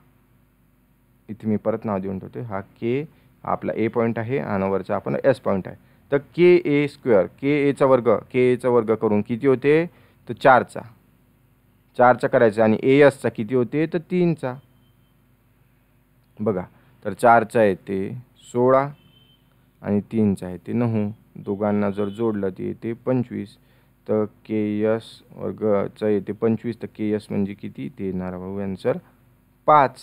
Speaker 1: इथे मी परत नाव देऊन ठेवतो हा के आपला ए पॉईंट आहे अनवरचा आपण एस पॉईंट आहे तर के ए स्क्वेअर के एचा वर्ग के एचा वर्ग करून किती होते तर चारचा चारचा करायचा आणि ए एसचा किती होते तर तीनचा बघा तर चारचा आहे ते सोळा आणि तीनचा आहे ते नऊ दोघांना जर जोडलं ते येते पंचवीस तर के यस वर्गचं येते पंचवीस तर के यस म्हणजे किती ते येणार भाऊ आन्सर पाच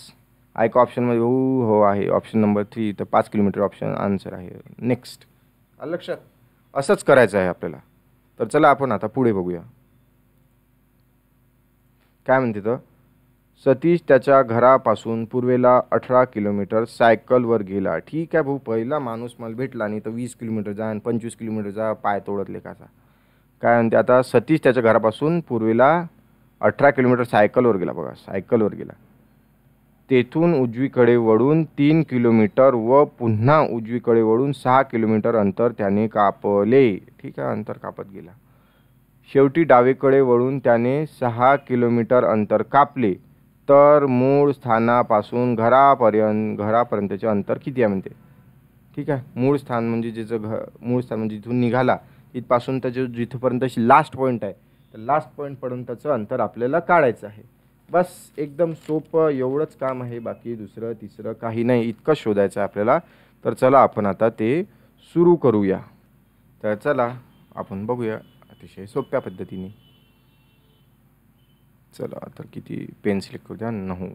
Speaker 1: ऐक ऑप्शनमध्ये हो हो आहे ऑप्शन नंबर थ्री तर पाच किलोमीटर ऑप्शन आन्सर आहे नेक्स्ट लक्षात असंच करायचं आहे आपल्याला तर चला आपण आता पुढे बघूया काय म्हणते तर सतीश त्याच्या घरापासून पूर्वेला अठरा किलोमीटर सायकलवर गेला ठीक आहे भाऊ पहिला माणूस मला भेटला नाही तर वीस किलोमीटर जा आणि पंचवीस किलोमीटर जा पाय तोडतले कासा काय म्हणते आता सतीश त्याच्या घरापासून पूर्वेला अठरा किलोमीटर सायकलवर गेला बघा सायकलवर गेला तेथून उजवीकडे वळून तीन किलोमीटर व पुन्हा उजवीकडे वळून सहा किलोमीटर अंतर त्याने कापले ठीक आहे अंतर कापत गेला शेवटी डावीकडे वळून त्याने सहा किलोमीटर अंतर कापले तर मूळ स्थानापासून घरापर्यंत घरापर्यंतचे अंतर किती आहे म्हणते ठीक आहे मूळ स्थान म्हणजे ज्याचं घ मूळ स्थान म्हणजे जिथून निघाला तिथपासून त्याचे जिथपर्यंत लास्ट पॉईंट आहे तर लास्ट त्याचं अंतर आपल्याला काढायचं आहे बस एकदम सोपं एवढंच काम आहे बाकी दुसरं तिसरं काही नाही इतकं शोधायचं आहे आपल्याला तर चला आपण आता ते सुरू करूया तर चला आपण बघूया अतिशय सोप्या पद्धतीने चला आता किती पेन सिलेक्ट करू द्या नऊ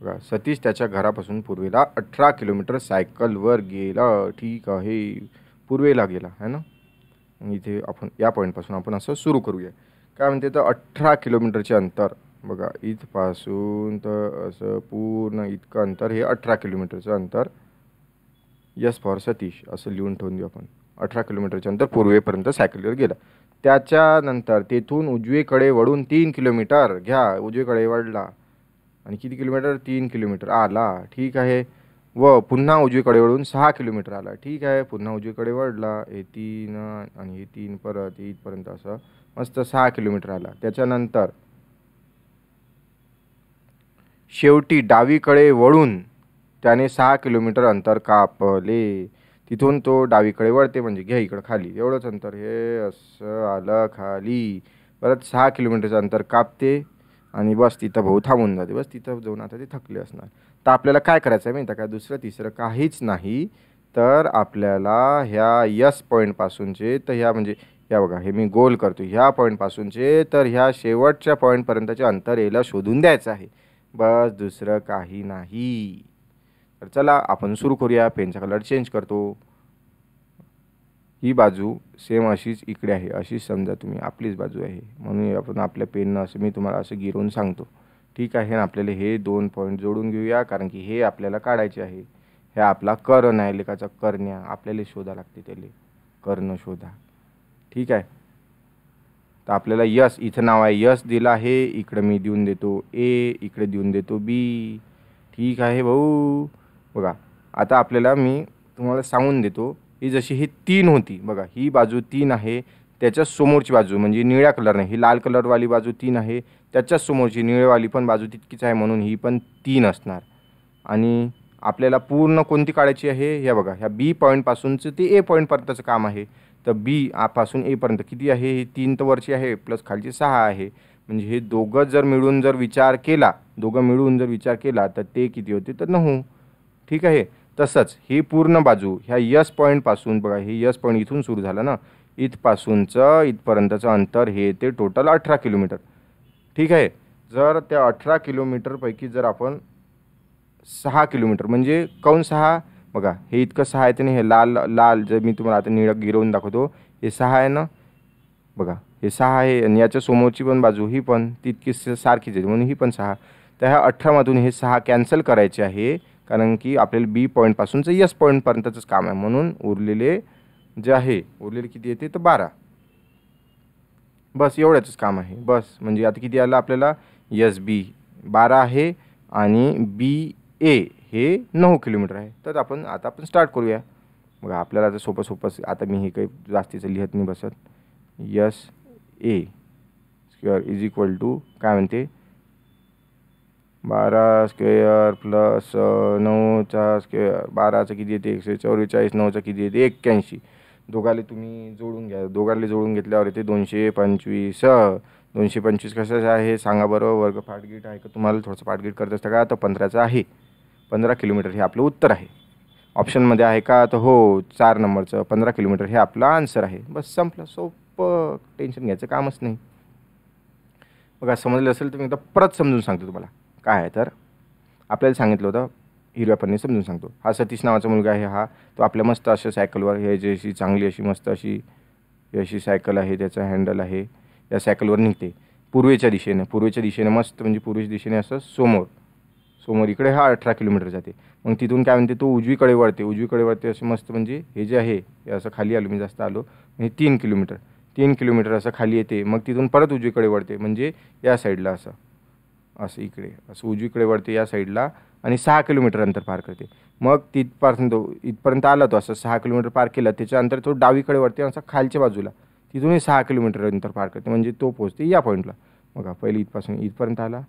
Speaker 1: बघा सतीश त्याच्या घरापासून पूर्वेला अठरा किलोमीटर सायकलवर गेला ठीक आहे पूर्वेला गेला है ना इथे आपण या पॉईंटपासून आपण असं सुरू करूया काय म्हणते तर अठरा किलोमीटरचे अंतर बघा इथपासून तर असं पूर्ण इतकं अंतर हे अठरा किलोमीटरचं अंतर यस फॉर सतीश असं लिहून ठेवून देऊ आपण अठरा किलोमीटरच्या अंतर पूर्वेपर्यंत सायकलवर गेला त्याच्यानंतर तेथून उजवीकडे वळून तीन किलोमीटर घ्या उजवीकडे वळला आणि किती किलोमीटर तीन किलोमीटर आला ठीक आहे व पुन्हा उजवीकडे वळून सहा किलोमीटर आला ठीक आहे पुन्हा उजवीकडे वळला हे तीन आणि हे तीन परत इथपर्यंत असं मस्त सहा किलोमीटर आला त्याच्यानंतर शेवटी डावीकडे वळून त्याने सहा किलोमीटर अंतर कापले तिथून तो डावीकडे वळते म्हणजे घ्या इकडं खाली एवढंच अंतर हे असं आलं खाली परत सहा किलोमीटरचं अंतर कापते आणि बस तिथं भाऊ थांबून जाते बस तिथं जाऊन आता ते थकले असणार तर आपल्याला काय करायचं आहे माहिती काय दुसरं तिसरं काहीच नाही तर आपल्याला ह्या यस पॉईंटपासूनचे तर ह्या म्हणजे या बघा हे मी गोल करतो ह्या पॉईंटपासूनचे तर ह्या शेवटच्या पॉईंटपर्यंतचे अंतर याला शोधून द्यायचं आहे बस दुसरं काही नाही तर चला आपण सुरू करूया पेनचा कलर चेंज करतो ही बाजू सेम अशीच इकडे आहे अशीच समजा तुम्ही आपलीच बाजू आहे म्हणून आपण आपल्या पेननं असं मी तुम्हाला असं गिरवून सांगतो ठीक आहे ना आपल्याला हे दोन पॉईंट जोडून घेऊया कारण की हे आपल्याला काढायचे आहे हे आपला कर्ण आहे लेखाचा करण्या आपल्याला शोधा लागते त्याला कर्ण शोधा ठीक आहे तर आपल्याला यस इथं नाव आहे यस दिलं आहे इकडं मी देऊन देतो ए इकडे देऊन देतो बी ठीक आहे भाऊ बघा आता आपल्याला मी तुम्हाला सांगून देतो ही जशी ही तीन होती बघा ही बाजू तीन आहे त्याच्या समोरची बाजू म्हणजे निळ्या कलरने ही लाल कलरवाली बाजू तीन आहे त्याच्याच समोरची निळेवाली पण बाजू तितकीच आहे म्हणून ही पण तीन असणार आणि आपल्याला पूर्ण कोणती काढायची आहे ह्या बघा ह्या बी पॉईंटपासूनचं ते ए पॉईंटपर्यंतचं काम आहे तर बी आपासून एपर्यंत किती आहे ही तीन तर वरची आहे प्लस खालची सहा आहे म्हणजे हे दोघं जर मिळून जर विचार केला दोघं मिळून जर विचार केला तर ते किती होते तर नऊ ठीक आहे तसंच ही पूर्ण बाजू ह्या यस पॉईंटपासून बघा हे यस पॉईंट इथून सुरू झालं ना इथपासूनचं इथपर्यंतचं अंतर हे ते टोटल अठरा किलोमीटर ठीक आहे जर त्या अठरा किलोमीटरपैकी जर आपण सहा किलोमीटर म्हणजे कौन सहा बघा हे इतकं सहा आहे नाही हे लाल लाल जर मी तुम्हाला आता निळं गिरवून दाखवतो हे सहा आहे ना बघा हे सहा आहे आणि याच्या समोरची पण बाजू ही पण तितकी सारखीच आहे म्हणून ही पण सहा तर ह्या अठरामधून हे सहा कॅन्सल करायचे आहे कारण की आपल्याला बी पॉईंटपासूनचं यस पॉईंटपर्यंतचंच काम आहे म्हणून उरलेले जे आहे उरलेले किती येते तर बारा बस एवढ्याचंच काम आहे बस म्हणजे आता किती आलं आपल्याला यस बी बारा आहे आणि बी ए हे नऊ किलोमीटर आहे तर आपण आता आपण स्टार्ट करूया बघा आपल्याला आता सोपं सोपं आता मी हे काही जास्तीचं लिहत नाही बसत yes A square is equal to काय म्हणते बारा स्क्वेअर प्लस नऊचा स्क्वेअर बाराचं किती येते एकशे चौवेचाळीस नऊचा किती येते एक्क्याऐंशी दोघाले तुम्ही जोडून घ्या दोघाले जोडून घेतल्यावर येते दोनशे पंचवीस दोनशे पंचवीस कशाचं आहे सांगा बरं वर्ग फाटगीट आहे का तुम्हाला थोडंसं फाटगीट करत असतं का तर पंधराचं आहे पंधरा किलोमीटर हे आपलं उत्तर आहे ऑप्शनमध्ये आहे का तर हो चार नंबरचं पंधरा किलोमीटर हे आपलं आन्सर आहे बस संपलं सोपं टेन्शन घ्यायचं कामच नाही बघा समजलं असेल तर मी एकदा परत समजून सांगतो तुम्हाला काय आहे तर आपल्याला सांगितलं होतं पन्नी समजून सांगतो हा सतीश नावाचा मुलगा आहे हा तो आपल्या मस्त अशा सायकलवर हे जी अशी चांगली अशी मस्त अशी अशी सायकल आहे त्याचं हँडल आहे या सायकलवर निघते पूर्वेच्या दिशेनं पूर्वेच्या दिशेने मस्त म्हणजे पूर्वेच्या दिशेने असं समोर समोर इकडे हा अठरा किलोमीटर जाते मग तिथून काय म्हणते तो उजवीकडे वळते उजवीकडे वळते असे मस्त म्हणजे हे जे आहे हे असं खाली आलो मी जास्त आलो म्हणजे तीन किलोमीटर तीन किलोमीटर असं खाली येते मग तिथून परत उजवीकडे वळते म्हणजे या साईडला असं असं इकडे असं उजवीकडे वळते या साईडला आणि सहा किलोमीटर अंतर पार करते मग तिथपासून तो इथपर्यंत आला तो असं सहा किलोमीटर पार केला त्याच्यानंतर तो डावीकडे वळते असा खालच्या बाजूला तिथूनही सहा किलोमीटर अंतर पार करते म्हणजे तो पोचते या पॉईंटला बघा पहिले इथपासून इथपर्यंत आला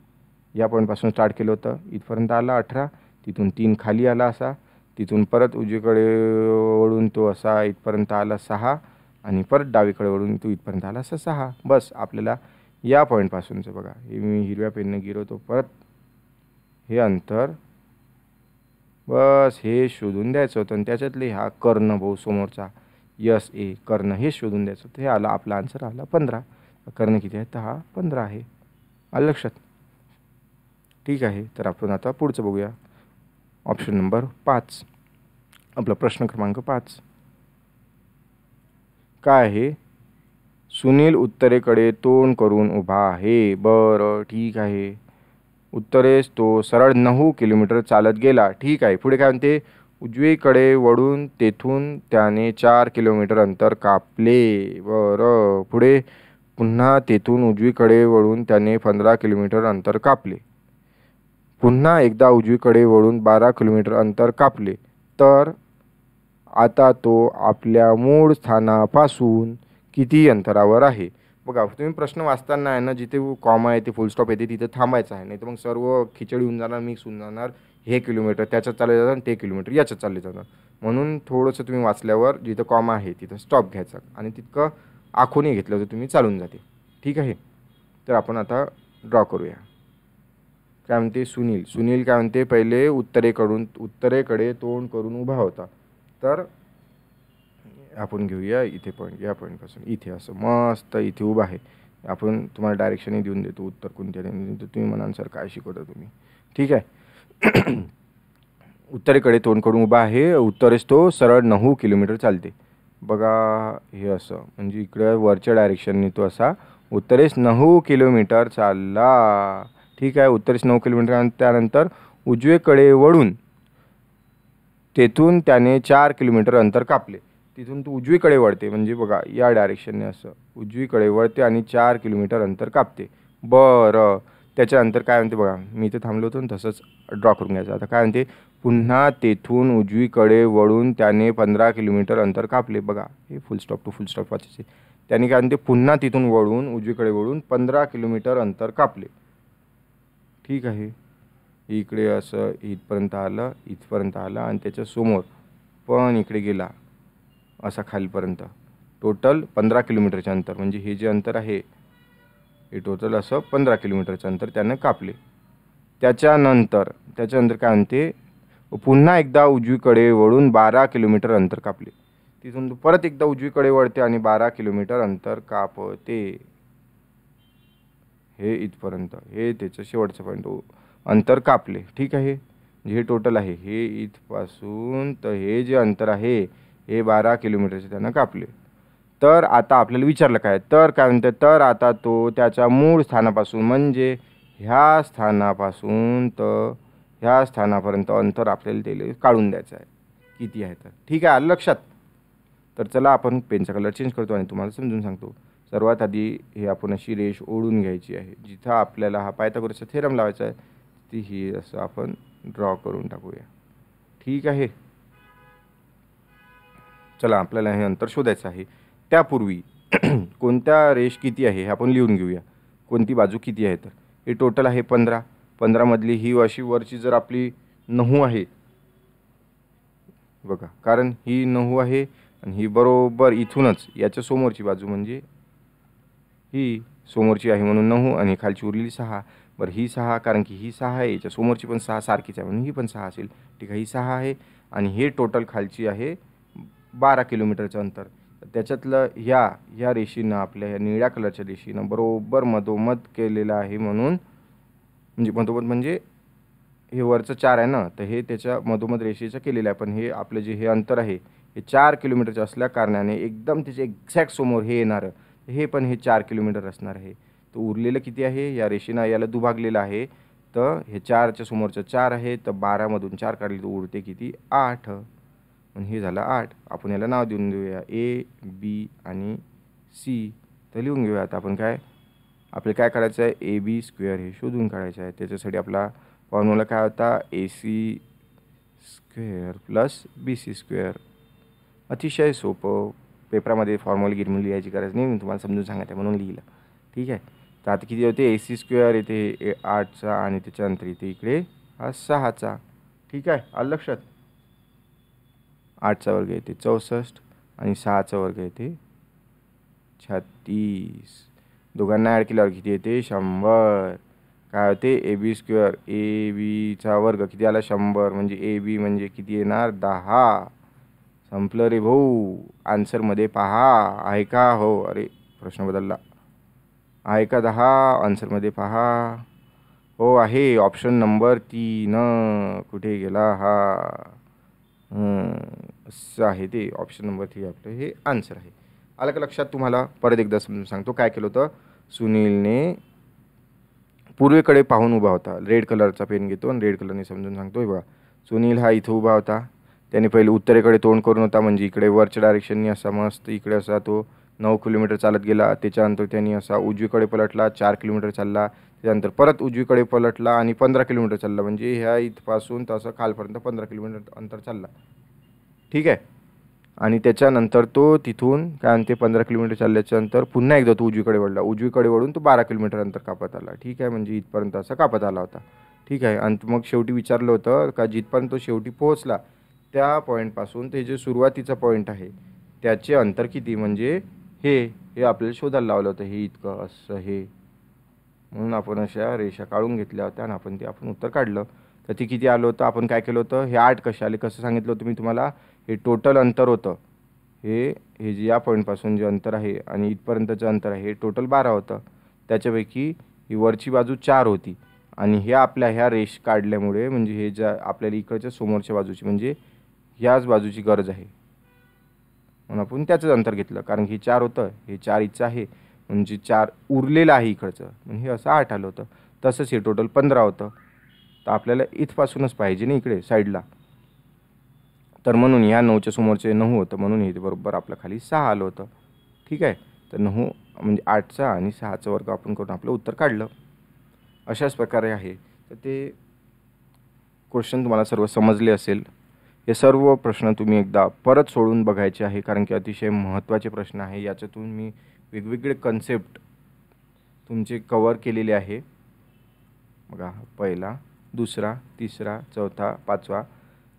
Speaker 1: या पॉईंटपासून स्टार्ट केलं होतं इथपर्यंत आला अठरा तिथून तीन खाली आला असा तिथून परत उजवीकडे वळून तो असा इथपर्यंत आला सहा आणि परत डावीकडे वळून तो इथपर्यंत आला असं सहा बस आपल्याला या पॉईंटपासूनचं बघा हे मी हिरव्या पेननं गिरवतो परत हे अंतर बस हे शोधून द्यायचं होतं आणि त्याच्यातले हा कर्ण भाऊ समोरचा यस ए कर्ण हे शोधून द्यायचं होतं हे आलं आपला आन्सर आला पंधरा कर्ण किती आहे तर हा पंधरा आहे आलं लक्षात ठीक आहे तर आपण आता पुढचं बघूया ऑप्शन नंबर पाच आपला प्रश्न क्रमांक पाच काय आहे सुनील उत्तरेकडे तोंड करून उभा आहे बरं ठीक आहे उत्तरेस तो सरळ नऊ किलोमीटर चालत गेला ठीक आहे पुढे काय म्हणते उजवीकडे वळून तेथून त्याने चार किलोमीटर अंतर कापले बरं पुढे पुन्हा तेथून उजवीकडे वळून त्याने पंधरा किलोमीटर अंतर कापले पुन्हा एकदा उजवीकडे वळून बारा किलोमीटर अंतर कापले तर आता तो आपल्या मूळ स्थानापासून किती अंतरावर आहे बघा तुम्ही प्रश्न वाचताना आहे ना जिथे कॉमा आहे ते फुलस्टॉप येते तिथे थांबायचं आहे नाही तर मग सर्व खिचडी होऊन जाणार मिक्स होऊन जाणार हे किलोमीटर त्याच्यात चालले जाणार ते किलोमीटर याच्यात चालले जाणार म्हणून थोडंसं तुम्ही वाचल्यावर जिथं कॉम आहे तिथं स्टॉप घ्यायचा आणि तितकं आखोनी घेतलं तर तुम्ही चालून जाते ठीक आहे तर आपण आता ड्रॉ करूया काय म्हणते सुनील सुनील काय म्हणते पहिले उत्तरेकडून उत्तरेकडे तोंड करून उभा होता तर आपण घेऊया इथे पॉईंट या पॉईंटपासून इथे असं मस्त इथे उभं आहे आपण तुम्हाला डायरेक्शनही देऊन देतो उत्तर कोणत्या देतो तुम्ही सर काय शिकवता तुम्ही ठीक आहे उत्तरेकडे तोंड करून उभा आहे उत्तरेस तो सरळ नऊ किलोमीटर चालते बघा हे असं म्हणजे इकडं वरच्या डायरेक्शनने तो असा उत्तरेस नऊ किलोमीटर चालला ठीक आहे उत्तरेस नऊ किलोमीटर त्यानंतर उजवेकडे वळून तेथून त्याने चार किलोमीटर अंतर कापले तिथून तू उजवीकडे वळते म्हणजे बघा या डायरेक्शनने असं उजवीकडे वळते आणि चार किलोमीटर अंतर कापते बरं त्याच्यानंतर काय म्हणते बघा मी इथे थांबलो होतो तसंच ड्रॉ करून घ्यायचं आता काय म्हणते पुन्हा तेथून उजवीकडे वळून त्याने पंधरा किलोमीटर अंतर कापले बघा हे full stop to full stop वाचायचे त्याने काय म्हणते पुन्हा तिथून वळून उजवीकडे वळून पंधरा किलोमीटर अंतर कापले ठीक आहे इकडे असं इथपर्यंत आलं इथपर्यंत आलं आणि त्याच्यासमोर पण इकडे गेला असा खालीपर्यंत टोटल पंधरा किलोमीटरचे अंतर म्हणजे हे जे अंतर आहे हे टोटल असं पंधरा किलोमीटरचं अंतर त्यानं कापले त्याच्यानंतर त्याच्यानंतर काय आणते पुन्हा एकदा उजवीकडे वळून बारा किलोमीटर अंतर कापले तिथून परत एकदा उजवीकडे वळते आणि बारा किलोमीटर अंतर कापते हे इथपर्यंत हे त्याचं शेवटचं पॉईंट अंतर कापले ठीक आहे हे टोटल आहे हे इथपासून तर हे जे अंतर आहे हे बारा किलोमीटरचे त्यानं कापले तर आता आपल्याला विचारलं काय तर काय म्हणते तर आता तो त्याच्या मूळ स्थानापासून म्हणजे ह्या स्थानापासून तर ह्या स्थानापर्यंत अंतर आपल्याला त्याला काढून द्यायचं आहे किती आहे तर ठीक आहे लक्षात तर चला आपण पेनचा कलर चेंज करतो आणि तुम्हाला समजून सांगतो सर्वात आधी हे आपण अशी रेष ओढून घ्यायची आहे जिथं आपल्याला हा पायथागोरसचा थेरम लावायचा आहे ती ही असं आपण ड्रॉ करून टाकूया ठीक आहे चला आपल्याला हे अंतर शोधायचं आहे त्यापूर्वी कोणत्या रेष किती आहे हे आपण लिहून घेऊया कोणती बाजू किती आहे तर हे टोटल आहे पंधरा पंधरामधली ही अशी वरची जर आपली नहू आहे बघा कारण ही नहू आहे आणि ही बरोबर इथूनच याच्या समोरची बाजू म्हणजे ही समोरची आहे म्हणून नहू आणि खालची उरलेली सहा बरं ही सहा कारण की ही सहा आहे याच्या समोरची पण सहा सारखीच आहे म्हणून ही पण सहा असेल ठीक आहे ही सहा आहे आणि हे टोटल खालची आहे बारा किलोमीटरचं अंतर त्याच्यातलं ह्या ह्या रेषीनं आपल्या ह्या निळ्या कलरच्या रेषीनं बरोबर मधोमध केलेलं आहे म्हणून म्हणजे मधोमध म्हणजे हे वरचं चार आहे ना तर हे त्याच्या मधोमध रेषेचं केलेलं आहे पण हे आपलं जे हे अंतर आहे हे चार किलोमीटरचं असल्या कारणाने एकदम त्याचे एक्झॅक्ट समोर हे येणारं हे पण हे चार किलोमीटर असणार आहे तर उरलेलं किती आहे या रेषेनं याला दुभागलेलं आहे तर हे चारच्या समोरचं चार आहे तर बारामधून चार काढले तर उरते किती आठ मग हे झालं आठ आपण याला नाव देऊन देऊया ए बी आणि सी तर लिहून घेऊया आता आपण काय आपल्याला काय करायचं आहे ए बी स्क्वेअर हे शोधून काढायचं आहे त्याच्यासाठी आपला फॉर्म्युला काय होता A C square plus B C square अतिशय सोपं पेपरामध्ये फॉर्म्युला म्हणून लिहायची गरज नाही मी तुम्हाला समजून सांगायचं म्हणून लिहिलं ठीक आहे तर आता किती होते ए सी स्क्वेअर ए आठचा आणि त्याच्या त्याच्यानंतर इथे इकडे हा सहाचा ठीक आहे आलं लक्षात आठचा वर्ग येते चौसष्ट आणि सहाचा वर्ग येते छत्तीस दोघांना ॲड केल्यावर किती येते शंभर काय होते ए बी स्क्वेअर ए बीचा वर्ग किती आला शंभर म्हणजे ए बी म्हणजे किती येणार दहा संपलं रे भाऊ आन्सरमध्ये पहा आहे का हो अरे प्रश्न बदलला आहे का दहा आन्सरमध्ये पहा हो आहे ऑप्शन नंबर तीन कुठे गेला हा असं आहे ते ऑप्शन नंबर थ्री आपलं हे आन्सर आहे आलं का लक्षात तुम्हाला परत एकदा समजून सांगतो काय केलं होतं सुनीलने पूर्वेकडे पाहून उभा होता रेड कलरचा पेन घेतो आणि रेड कलरने समजून सांगतो हे बघा सुनील हा इथं उभा होता त्याने पहिले उत्तरेकडे तोंड करून होता म्हणजे इकडे वरच्या डायरेक्शननी असा मस्त इकडे असा तो नऊ किलोमीटर चालत गेला त्याच्यानंतर त्यांनी असा उजवीकडे पलटला चार किलोमीटर चालला त्यानंतर परत उजवीकडे पलटला आणि पंधरा किलोमीटर चालला म्हणजे ह्या इथपासून तसं खालपर्यंत पंधरा किलोमीटर अंतर चालला ठीक आहे आणि त्याच्यानंतर तो तिथून काय म्हणते पंधरा किलोमीटर चालल्याच्या नंतर पुन्हा एकदा तो उजवीकडे वळला उजवीकडे वळून तो बारा किलोमीटर अंतर कापत आला ठीक आहे म्हणजे इथपर्यंत असा कापत आला होता ठीक आहे आणि मग शेवटी विचारलं होतं का जिथपर्यंत तो शेवटी पोहोचला त्या पॉईंटपासून ते जे सुरुवातीचा पॉईंट आहे त्याचे अंतर किती म्हणजे हे हे आपल्याला शोधायला लावलं होतं हे इतकं असं हे म्हणून आपण अशा रेषा काढून घेतल्या होत्या आणि आपण ते आपण उत्तर काढलं तर ते किती आलं होतं आपण काय केलं होतं हे आठ कसे आले कसं सांगितलं होतं मी तुम्हाला हे टोटल अंतर होतं हे हे जे या पॉईंटपासून जे अंतर आहे आणि इथपर्यंतचं अंतर आहे हे टोटल बारा होतं त्याच्यापैकी ही वरची बाजू चार होती आणि हे आपल्या ह्या रेष काढल्यामुळे म्हणजे हे ज्या आपल्याला इकडच्या समोरच्या बाजूची म्हणजे ह्याच बाजूची गरज आहे म्हणून आपण त्याचंच अंतर घेतलं कारण हे चार होतं हे चार इथचं आहे म्हणजे चार उरलेलं आहे इकडचं म्हणजे हे असं आठ आलं होतं तसंच हे टोटल पंधरा होतं तर आपल्याला इथपासूनच पाहिजे ना इकडे साईडला तर म्हणून ह्या नऊच्या समोरचे नऊ होतं म्हणून हे बरोबर आपल्या खाली सहा आलं होतं ठीक आहे तर नऊ म्हणजे आठचा आणि सहाचा वर्ग आपण करून आपलं उत्तर काढलं अशाच प्रकारे आहे तर ते क्वेश्चन तुम्हाला सर्व समजले असेल हे सर्व प्रश्न तुम्ही एकदा परत सोडून बघायचे आहे कारण की अतिशय महत्त्वाचे प्रश्न आहे याच्यातून मी वेगवेगळे कन्सेप्ट तुमचे कवर केलेले आहे बघा पहिला दुसरा तिसरा चौथा पाचवा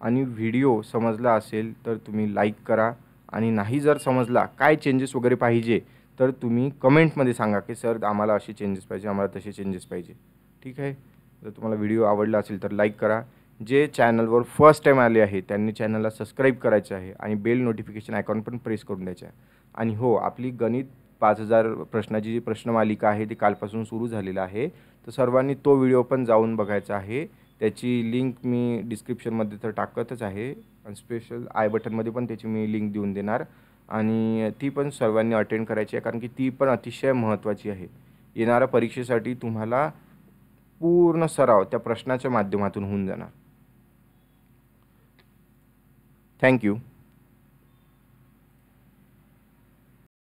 Speaker 1: आणि व्हिडिओ समजला असेल तर तुम्ही लाईक करा आणि नाही जर समजला काय चेंजेस वगैरे पाहिजे तर तुम्ही कमेंटमध्ये सांगा की सर आम्हाला असे चेंजेस पाहिजे आम्हाला तसे चेंजेस पाहिजे ठीक आहे जर तुम्हाला व्हिडिओ आवडला असेल तर लाईक करा जे चॅनलवर फर्स्ट टाईम आले आहे त्यांनी चॅनलला सबस्क्राईब करायचं आहे आणि बेल नोटिफिकेशन आयकॉन पण प्रेस करून द्यायचं आहे आणि हो आपली गणित पाच हजार प्रश्नाची जी प्रश्नमालिका आहे ती कालपासून सुरू झालेलं आहे तर सर्वांनी तो व्हिडिओ पण जाऊन बघायचा आहे त्याची लिंक मी डिस्क्रिप्शनमध्ये तर टाकतच आहे आणि स्पेशल आय बटनमध्ये पण त्याची मी लिंक देऊन देणार आणि ती पण सर्वांनी अटेंड करायची आहे कारण की ती पण अतिशय महत्त्वाची आहे येणाऱ्या परीक्षेसाठी तुम्हाला पूर्ण सराव त्या प्रश्नाच्या माध्यमातून होऊन जाणार थँक्यू